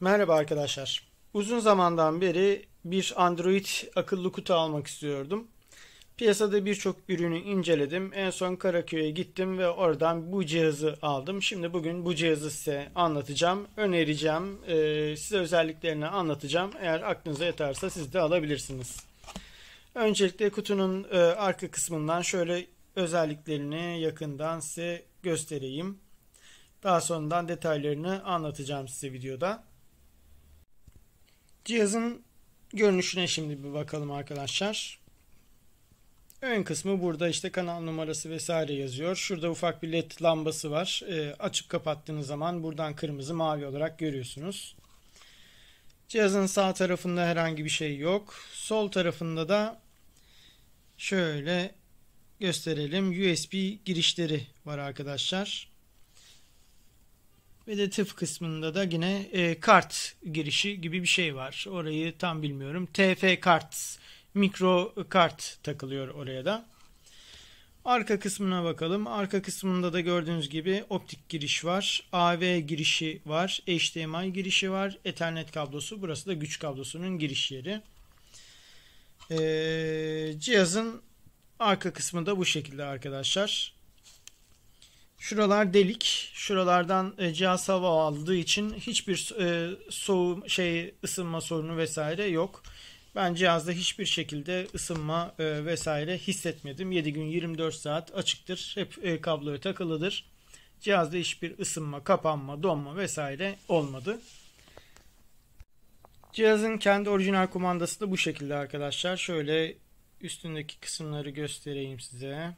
Merhaba arkadaşlar. Uzun zamandan beri bir Android akıllı kutu almak istiyordum. Piyasada birçok ürünü inceledim. En son Karaköy'e gittim ve oradan bu cihazı aldım. Şimdi bugün bu cihazı size anlatacağım, önereceğim, e, size özelliklerini anlatacağım. Eğer aklınıza yeterse siz de alabilirsiniz. Öncelikle kutunun e, arka kısmından şöyle özelliklerini yakından size göstereyim. Daha sonradan detaylarını anlatacağım size videoda. Cihazın görünüşüne şimdi bir bakalım arkadaşlar. Ön kısmı burada işte kanal numarası vesaire yazıyor. Şurada ufak bir led lambası var. E, açıp kapattığınız zaman buradan kırmızı mavi olarak görüyorsunuz. Cihazın sağ tarafında herhangi bir şey yok. Sol tarafında da şöyle gösterelim. USB girişleri var arkadaşlar. Ve de tıp kısmında da yine e, kart girişi gibi bir şey var. Orayı tam bilmiyorum. TF kart, mikro kart takılıyor oraya da. Arka kısmına bakalım. Arka kısmında da gördüğünüz gibi optik giriş var. AV girişi var. HDMI girişi var. Ethernet kablosu. Burası da güç kablosunun giriş yeri. Ee, cihazın arka kısmı da bu şekilde arkadaşlar. Şuralar delik. Şuralardan e, cihaz hava aldığı için hiçbir e, soğum şey ısınma sorunu vesaire yok. Ben cihazda hiçbir şekilde ısınma e, vesaire hissetmedim. 7 gün 24 saat açıktır. Hep e, kabloya takılıdır. Cihazda hiçbir ısınma, kapanma, donma vesaire olmadı. Cihazın kendi orijinal kumandası da bu şekilde arkadaşlar. Şöyle üstündeki kısımları göstereyim size.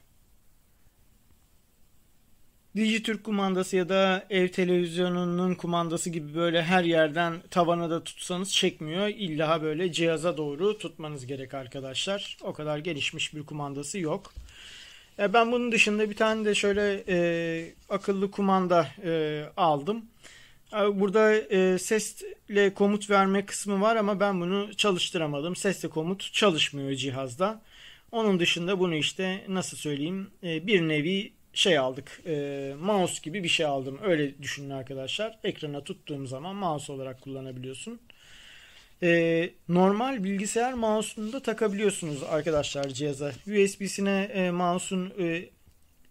Dijitürk kumandası ya da ev televizyonunun kumandası gibi böyle her yerden tavana da tutsanız çekmiyor. İlla böyle cihaza doğru tutmanız gerek arkadaşlar. O kadar gelişmiş bir kumandası yok. E, ben bunun dışında bir tane de şöyle e, akıllı kumanda e, aldım. E, burada e, sesle komut verme kısmı var ama ben bunu çalıştıramadım. Sesle komut çalışmıyor cihazda. Onun dışında bunu işte nasıl söyleyeyim e, bir nevi şey aldık. E, mouse gibi bir şey aldım. Öyle düşünün arkadaşlar. Ekrana tuttuğum zaman mouse olarak kullanabiliyorsun. E, normal bilgisayar mouse'unu da takabiliyorsunuz arkadaşlar cihaza. USB'sine e, mouse'un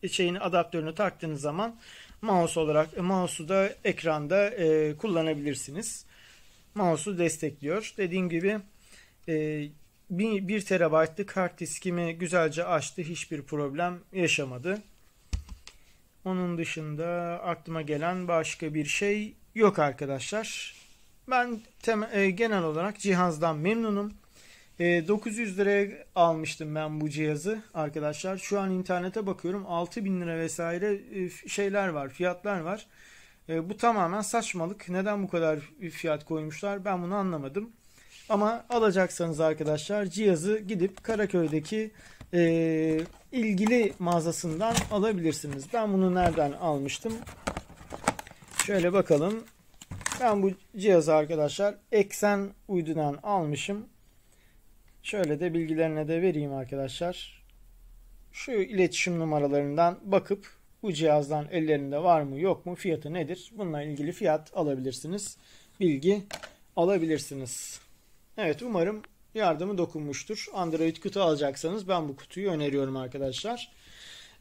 e, şeyini adaptörünü taktığınız zaman mouse olarak e, mouse'u da ekranda e, kullanabilirsiniz. Mouse'u destekliyor. Dediğim gibi e, 1 terabaytlık hard diskimi güzelce açtı. Hiçbir problem yaşamadı. Onun dışında aklıma gelen başka bir şey yok arkadaşlar. Ben e, genel olarak cihazdan memnunum. E, 900 liraya almıştım ben bu cihazı arkadaşlar. Şu an internete bakıyorum 6000 lira vesaire e, şeyler var, fiyatlar var. E, bu tamamen saçmalık. Neden bu kadar fiyat koymuşlar ben bunu anlamadım. Ama alacaksanız arkadaşlar cihazı gidip Karaköy'deki e, ilgili mağazasından alabilirsiniz. Ben bunu nereden almıştım? Şöyle bakalım. Ben bu cihazı arkadaşlar Eksen uydudan almışım. Şöyle de bilgilerine de vereyim arkadaşlar. Şu iletişim numaralarından bakıp bu cihazdan ellerinde var mı yok mu fiyatı nedir? Bununla ilgili fiyat alabilirsiniz. Bilgi alabilirsiniz. Evet umarım yardımı dokunmuştur. Android kutu alacaksanız ben bu kutuyu öneriyorum arkadaşlar.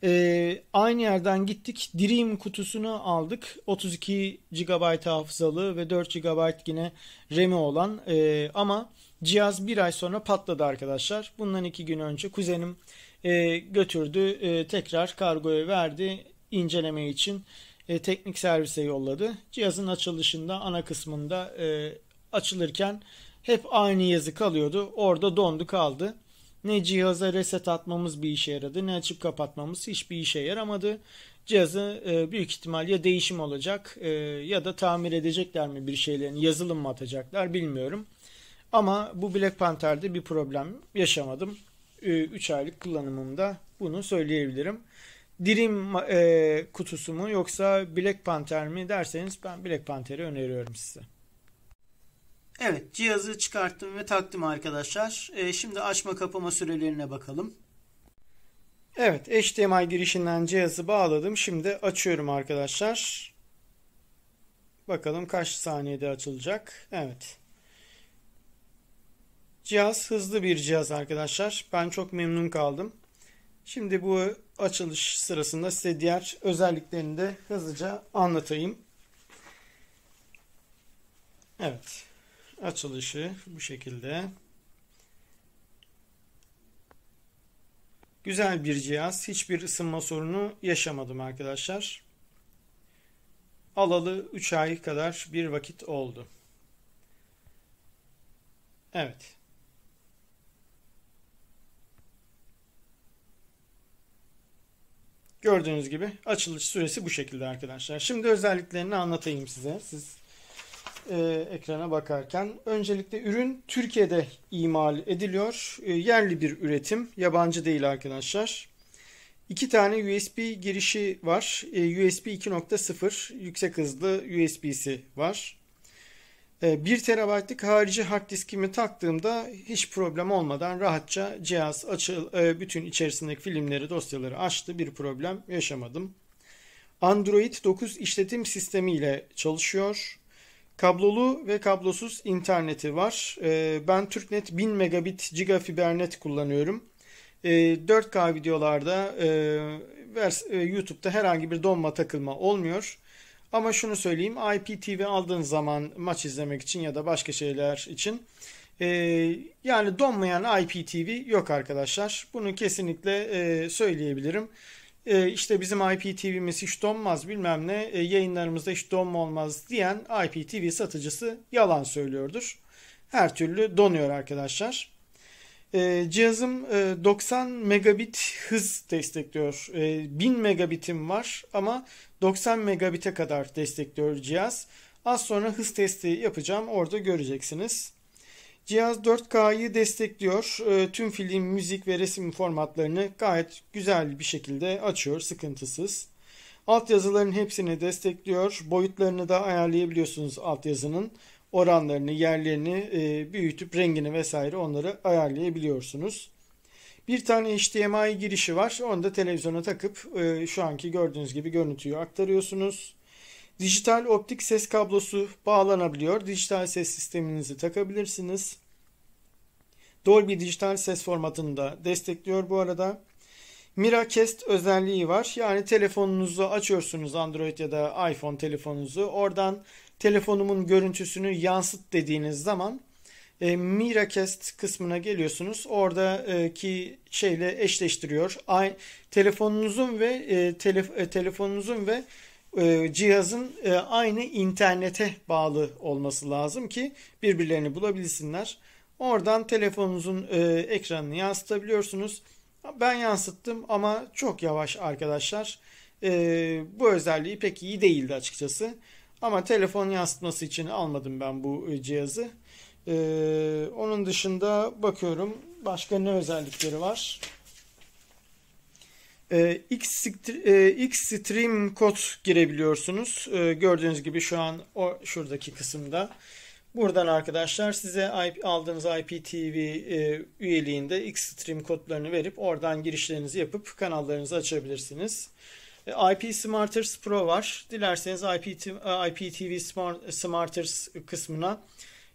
Ee, aynı yerden gittik. Dream kutusunu aldık. 32 GB hafızalı ve 4 GB yine RAM'i olan ee, ama cihaz bir ay sonra patladı arkadaşlar. Bundan iki gün önce kuzenim e, götürdü. E, tekrar kargoya verdi inceleme için e, teknik servise yolladı. Cihazın açılışında ana kısmında e, açılırken hep aynı yazı kalıyordu. Orada dondu kaldı. Ne cihaza reset atmamız bir işe yaradı ne açıp kapatmamız hiçbir işe yaramadı. Cihazı e, büyük ihtimal ya değişim olacak e, ya da tamir edecekler mi bir şeylerini yazılım mı atacaklar bilmiyorum. Ama bu Black Panther'de bir problem yaşamadım. 3 e, aylık kullanımımda bunu söyleyebilirim. Dirim e, kutusu mu yoksa Black Panther mi derseniz ben Black Panther'i öneriyorum size. Evet cihazı çıkarttım ve taktım arkadaşlar. E, şimdi açma kapama sürelerine bakalım. Evet HDMI girişinden cihazı bağladım. Şimdi açıyorum arkadaşlar. Bakalım kaç saniyede açılacak. Evet. Cihaz hızlı bir cihaz arkadaşlar. Ben çok memnun kaldım. Şimdi bu açılış sırasında size diğer özelliklerini de hızlıca anlatayım. Evet açılışı bu şekilde. Güzel bir cihaz. Hiçbir ısınma sorunu yaşamadım arkadaşlar. Alalı 3 ay kadar bir vakit oldu. Evet. Gördüğünüz gibi açılış süresi bu şekilde arkadaşlar. Şimdi özelliklerini anlatayım size. Siz e, ekrana bakarken. Öncelikle ürün Türkiye'de imal ediliyor. E, yerli bir üretim. Yabancı değil arkadaşlar. İki tane USB girişi var. E, USB 2.0 yüksek hızlı USB'si var. E, 1 terabaytlık harici hard diskimi taktığımda hiç problem olmadan rahatça cihaz açıl, e, bütün içerisindeki filmleri, dosyaları açtı. Bir problem yaşamadım. Android 9 işletim sistemi ile çalışıyor. Kablolu ve kablosuz interneti var. Ee, ben TürkNet 1000 megabit gigafibernet kullanıyorum. 4K ee, videolarda e, e, YouTube'da herhangi bir donma takılma olmuyor. Ama şunu söyleyeyim IPTV aldığın zaman maç izlemek için ya da başka şeyler için e, yani donmayan IPTV yok arkadaşlar. Bunu kesinlikle söyleyebilirim e, işte bizim IPTV'miz hiç donmaz bilmem ne e, yayınlarımızda hiç donma olmaz diyen IPTV satıcısı yalan söylüyordur. Her türlü donuyor arkadaşlar. E, cihazım e, 90 megabit hız destekliyor. E, 1000 megabitim var ama 90 megabite kadar destekliyor cihaz. Az sonra hız testi yapacağım orada göreceksiniz. Cihaz 4K'yı destekliyor. Ee, tüm film, müzik ve resim formatlarını gayet güzel bir şekilde açıyor sıkıntısız. Altyazıların hepsini destekliyor. Boyutlarını da ayarlayabiliyorsunuz altyazının. Oranlarını, yerlerini e, büyütüp rengini vesaire onları ayarlayabiliyorsunuz. Bir tane HDMI girişi var. Onu da televizyona takıp e, şu anki gördüğünüz gibi görüntüyü aktarıyorsunuz. Dijital optik ses kablosu bağlanabiliyor. Dijital ses sisteminizi takabilirsiniz. Dolby dijital ses formatını da destekliyor bu arada. Miracast özelliği var. Yani telefonunuzu açıyorsunuz Android ya da iPhone telefonunuzu. Oradan telefonumun görüntüsünü yansıt dediğiniz zaman e, Miracast kısmına geliyorsunuz. Oradaki e, şeyle eşleştiriyor. Ay, telefonunuzun ve e, telef- e, telefonunuzun ve e, cihazın e, aynı internete bağlı olması lazım ki birbirlerini bulabilsinler. Oradan telefonunuzun e, ekranını yansıtabiliyorsunuz. Ben yansıttım ama çok yavaş arkadaşlar. bu özelliği pek iyi değildi açıkçası. Ama telefon yansıtması için almadım ben bu cihazı. onun dışında bakıyorum başka ne özellikleri var. Ee, e, X, stream kod girebiliyorsunuz. Ee, gördüğünüz gibi şu an o şuradaki kısımda. Buradan arkadaşlar size aldığınız IPTV e, üyeliğinde X stream kodlarını verip oradan girişlerinizi yapıp kanallarınızı açabilirsiniz. E, IP Smarters Pro var. Dilerseniz IPTV Smarters kısmına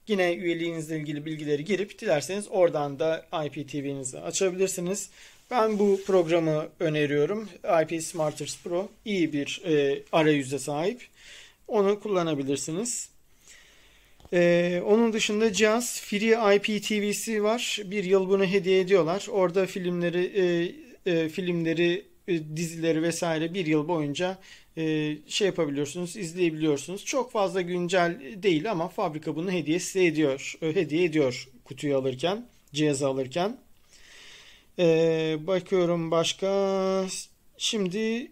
Yine üyeliğinizle ilgili bilgileri girip dilerseniz oradan da IPTV'nizi açabilirsiniz. Ben bu programı öneriyorum. IP Smarters Pro iyi bir e, arayüze sahip. Onu kullanabilirsiniz. Ee, onun dışında cihaz Free IPTV'si var. Bir yıl bunu hediye ediyorlar. Orada filmleri, e, e, filmleri, e, dizileri vesaire bir yıl boyunca e, şey yapabiliyorsunuz, izleyebiliyorsunuz. Çok fazla güncel değil ama fabrika bunu hediye size ediyor, e, hediye ediyor kutuyu alırken, cihazı alırken. Ee, bakıyorum başka. Şimdi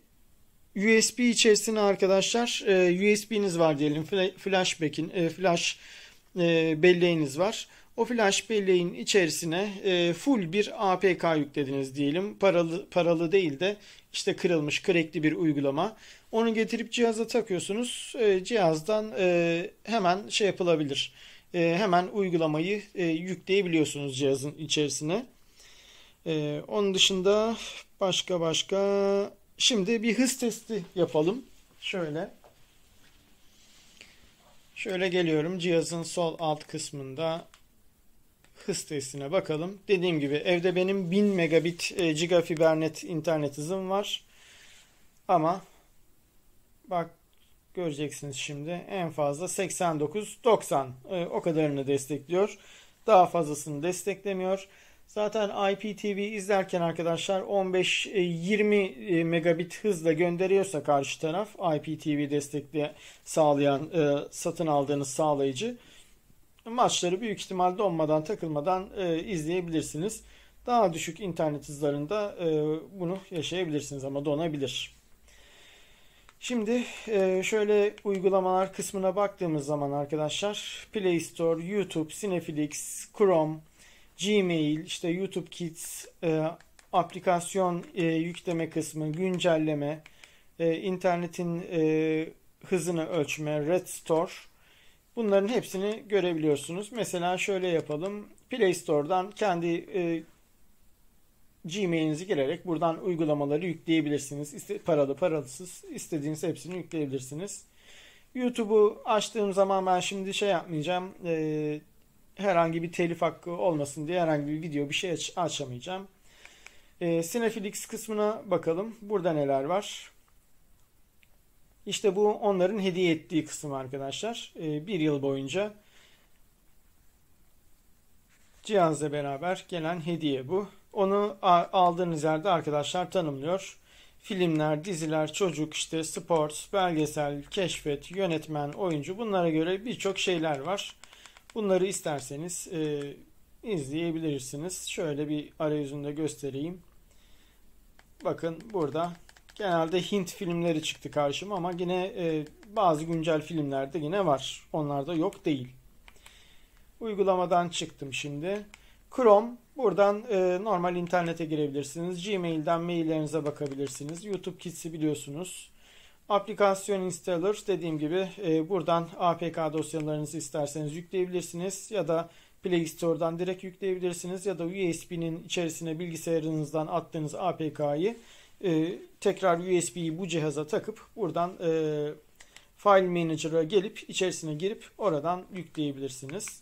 USB içerisine arkadaşlar e, USB'niz var diyelim. Flashback'in, e, flash e, belleğiniz var. O flash belleğin içerisine e, full bir APK yüklediniz diyelim. Paralı paralı değil de işte kırılmış, crackli bir uygulama. Onu getirip cihaza takıyorsunuz. E, cihazdan e, hemen şey yapılabilir. E, hemen uygulamayı e, yükleyebiliyorsunuz cihazın içerisine. Ee, onun dışında başka başka şimdi bir hız testi yapalım. Şöyle. Şöyle geliyorum. Cihazın sol alt kısmında hız testine bakalım. Dediğim gibi evde benim 1000 megabit e, gigafibernet internet hızım var. Ama bak göreceksiniz şimdi en fazla 89-90 e, o kadarını destekliyor. Daha fazlasını desteklemiyor. Zaten IPTV izlerken arkadaşlar 15-20 e, e, megabit hızla gönderiyorsa karşı taraf IPTV destekli sağlayan e, satın aldığınız sağlayıcı maçları büyük ihtimal donmadan takılmadan izleyebilirsiniz. Daha düşük internet hızlarında bunu yaşayabilirsiniz ama donabilir. Şimdi şöyle uygulamalar kısmına baktığımız zaman arkadaşlar Play Store, YouTube, Cineflix, Chrome, Gmail, işte YouTube Kids, e, aplikasyon e, yükleme kısmı, güncelleme, e, internetin e, hızını ölçme, Red Store. Bunların hepsini görebiliyorsunuz. Mesela şöyle yapalım. Play Store'dan kendi e, Gmail'inizi girerek buradan uygulamaları yükleyebilirsiniz. İste, paralı, paralısız istediğiniz hepsini yükleyebilirsiniz. YouTube'u açtığım zaman ben şimdi şey yapmayacağım. E, herhangi bir telif hakkı olmasın diye herhangi bir video bir şey aç açamayacağım. E, Cinefilix kısmına bakalım. Burada neler var? İşte bu onların hediye ettiği kısım arkadaşlar. E, bir yıl boyunca cihazla beraber gelen hediye bu. Onu aldığınız yerde arkadaşlar tanımlıyor. Filmler, diziler, çocuk, işte spor, belgesel, keşfet, yönetmen, oyuncu bunlara göre birçok şeyler var. Bunları isterseniz e, izleyebilirsiniz. Şöyle bir arayüzünde göstereyim. Bakın burada genelde Hint filmleri çıktı karşıma ama yine e, bazı güncel filmlerde yine var. Onlarda yok değil. Uygulamadan çıktım şimdi. Chrome buradan e, normal internete girebilirsiniz. Gmail'den maillerinize bakabilirsiniz. YouTube Kids'i biliyorsunuz. Aplikasyon Installer dediğim gibi e, buradan APK dosyalarınızı isterseniz yükleyebilirsiniz ya da Play Store'dan direkt yükleyebilirsiniz ya da USB'nin içerisine bilgisayarınızdan attığınız APK'yı e, tekrar USB'yi bu cihaza takıp buradan e, File Manager'a gelip içerisine girip oradan yükleyebilirsiniz.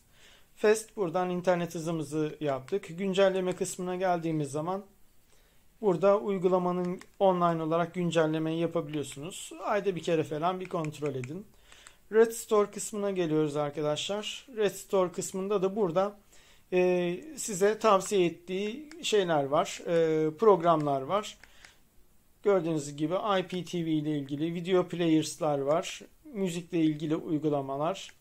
Fast buradan internet hızımızı yaptık. Güncelleme kısmına geldiğimiz zaman Burada uygulamanın online olarak güncellemeyi yapabiliyorsunuz. Ayda bir kere falan bir kontrol edin. Red Store kısmına geliyoruz arkadaşlar. Red Store kısmında da burada e, size tavsiye ettiği şeyler var. E, programlar var. Gördüğünüz gibi IPTV ile ilgili video players'lar var. Müzikle ilgili uygulamalar.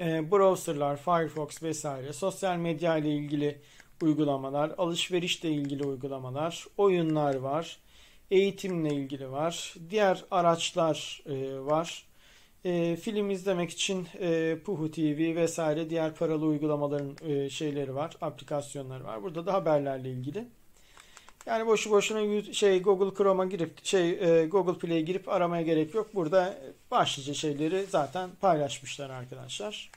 E, browser'lar, Firefox vesaire. Sosyal medya ile ilgili uygulamalar, alışverişle ilgili uygulamalar, oyunlar var, eğitimle ilgili var, diğer araçlar e, var. E, film izlemek için e, Puhu TV vesaire diğer paralı uygulamaların e, şeyleri var, aplikasyonları var. Burada da haberlerle ilgili. Yani boşu boşuna şey Google Chrome'a girip şey e, Google Play'e girip aramaya gerek yok. Burada başlıca şeyleri zaten paylaşmışlar arkadaşlar.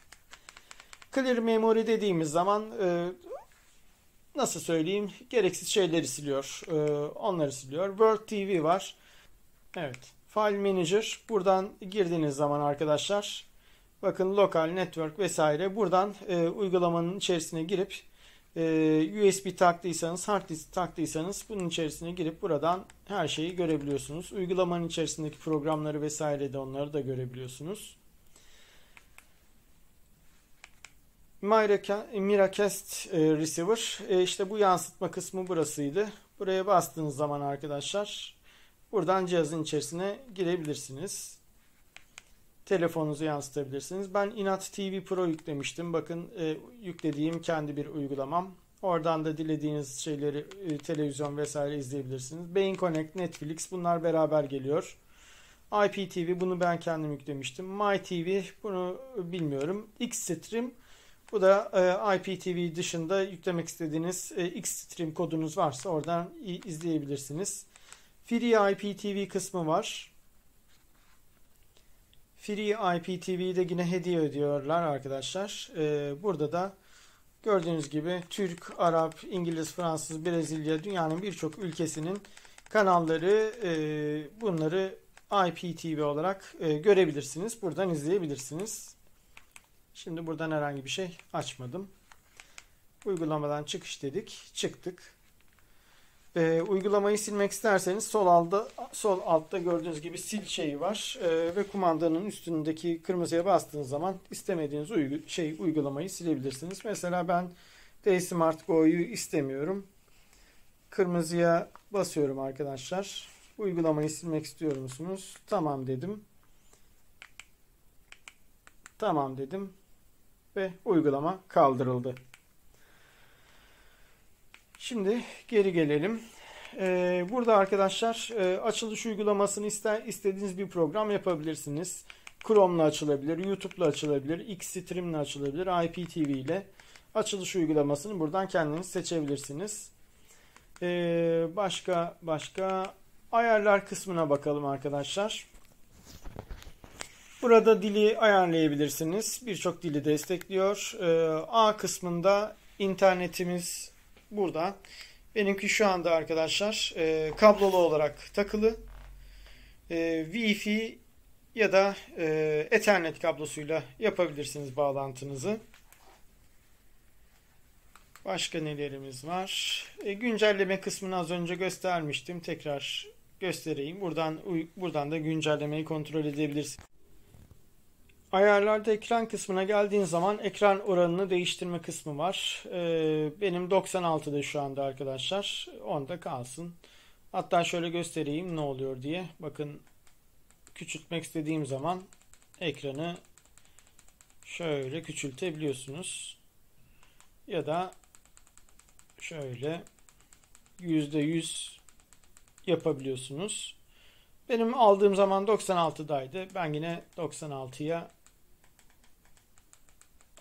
Clear Memory dediğimiz zaman e, nasıl söyleyeyim gereksiz şeyleri siliyor. E, onları siliyor. World TV var. Evet. File Manager. Buradan girdiğiniz zaman arkadaşlar bakın lokal, network vesaire buradan e, uygulamanın içerisine girip e, USB taktıysanız, hard disk taktıysanız bunun içerisine girip buradan her şeyi görebiliyorsunuz. Uygulamanın içerisindeki programları vesaire de onları da görebiliyorsunuz. Miracast e, Receiver e, işte bu yansıtma kısmı burasıydı. Buraya bastığınız zaman arkadaşlar buradan cihazın içerisine girebilirsiniz. Telefonunuzu yansıtabilirsiniz. Ben Inat TV Pro yüklemiştim. Bakın e, yüklediğim kendi bir uygulamam. Oradan da dilediğiniz şeyleri e, televizyon vesaire izleyebilirsiniz. Beyin Connect, Netflix bunlar beraber geliyor. IPTV bunu ben kendim yüklemiştim. MyTV, bunu bilmiyorum. Xstream bu da e, IPTV dışında yüklemek istediğiniz e, Xstream kodunuz varsa oradan izleyebilirsiniz. Free IPTV kısmı var. Free IPTV'de yine hediye ödüyorlar arkadaşlar. E, burada da gördüğünüz gibi Türk, Arap, İngiliz, Fransız, Brezilya dünyanın birçok ülkesinin kanalları e, bunları IPTV olarak e, görebilirsiniz. Buradan izleyebilirsiniz. Şimdi buradan herhangi bir şey açmadım. Uygulamadan çıkış dedik. Çıktık. E, uygulamayı silmek isterseniz sol altta sol altta gördüğünüz gibi sil şeyi var e, ve kumandanın üstündeki kırmızıya bastığınız zaman istemediğiniz uygu, şey uygulamayı silebilirsiniz. Mesela ben D-Smart Go'yu istemiyorum. Kırmızıya basıyorum arkadaşlar. Uygulamayı silmek istiyor musunuz? Tamam dedim. Tamam dedim ve uygulama kaldırıldı. Şimdi geri gelelim. Ee, burada arkadaşlar e, açılış uygulamasını ister, istediğiniz bir program yapabilirsiniz. Chrome ile açılabilir, YouTube ile açılabilir, ile açılabilir, IPTV ile açılış uygulamasını buradan kendiniz seçebilirsiniz. Ee, başka başka ayarlar kısmına bakalım arkadaşlar. Burada dili ayarlayabilirsiniz. Birçok dili destekliyor. Ee, A kısmında internetimiz burada. Benimki şu anda arkadaşlar e, kablolu olarak takılı. E, Wi-Fi ya da e, Ethernet kablosuyla yapabilirsiniz bağlantınızı. Başka nelerimiz var? E, güncelleme kısmını az önce göstermiştim. Tekrar göstereyim. Buradan buradan da güncellemeyi kontrol edebilirsiniz. Ayarlarda ekran kısmına geldiğin zaman ekran oranını değiştirme kısmı var. Ee, benim 96'da şu anda arkadaşlar. Onda kalsın. Hatta şöyle göstereyim ne oluyor diye. Bakın küçültmek istediğim zaman ekranı şöyle küçültebiliyorsunuz. Ya da şöyle %100 yapabiliyorsunuz. Benim aldığım zaman 96'daydı. Ben yine 96'ya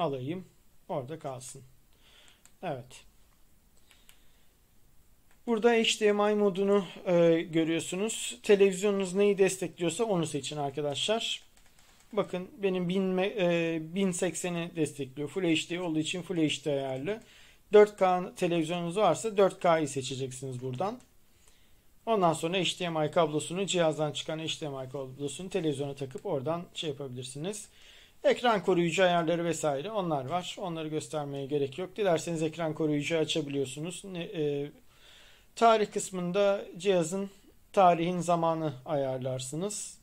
alayım. Orada kalsın. Evet. Burada HDMI modunu e, görüyorsunuz. Televizyonunuz neyi destekliyorsa onu seçin arkadaşlar. Bakın benim 1080'i e, destekliyor. Full HD olduğu için Full HD ayarlı. 4K televizyonunuz varsa 4K'yı seçeceksiniz buradan. Ondan sonra HDMI kablosunu cihazdan çıkan HDMI kablosunu televizyona takıp oradan şey yapabilirsiniz. Ekran koruyucu ayarları vesaire onlar var. Onları göstermeye gerek yok. Dilerseniz ekran koruyucu açabiliyorsunuz. Ne, e, tarih kısmında cihazın tarihin zamanı ayarlarsınız.